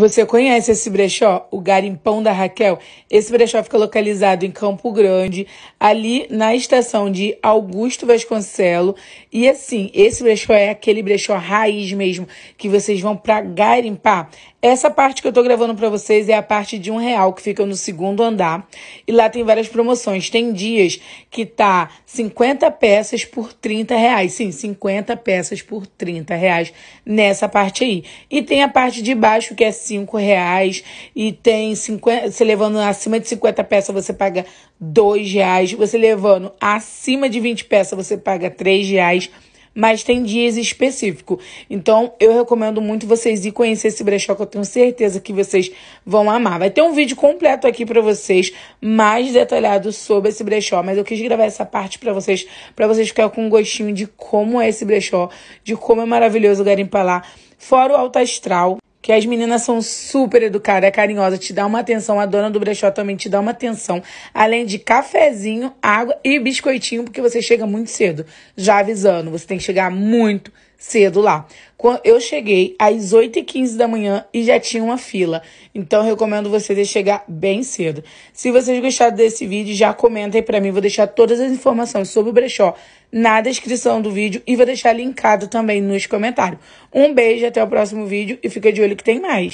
Você conhece esse brechó, o Garimpão da Raquel? Esse brechó fica localizado em Campo Grande, ali na estação de Augusto Vasconcelo. E assim, esse brechó é aquele brechó raiz mesmo, que vocês vão para garimpar. Essa parte que eu tô gravando para vocês é a parte de um real que fica no segundo andar e lá tem várias promoções. Tem dias que tá 50 peças por 30 reais. Sim, 50 peças por 30 reais nessa parte aí. E tem a parte de baixo que é 5 reais e tem 50, você levando acima de 50 peças você paga 2 reais. Você levando acima de 20 peças você paga 3 reais mas tem dias específicos. Então, eu recomendo muito vocês ir conhecer esse brechó, que eu tenho certeza que vocês vão amar. Vai ter um vídeo completo aqui para vocês, mais detalhado sobre esse brechó, mas eu quis gravar essa parte para vocês, para vocês ficarem com um gostinho de como é esse brechó, de como é maravilhoso garimpar lá, fora o alto astral que as meninas são super educadas, é carinhosas, te dá uma atenção. A dona do brechó também te dá uma atenção. Além de cafezinho, água e biscoitinho, porque você chega muito cedo. Já avisando, você tem que chegar muito cedo lá. Eu cheguei às 8h15 da manhã e já tinha uma fila. Então, recomendo vocês chegar bem cedo. Se vocês gostaram desse vídeo, já comentem para mim. Vou deixar todas as informações sobre o brechó na descrição do vídeo e vou deixar linkado também nos comentários. Um beijo, até o próximo vídeo e fica de olho que tem mais.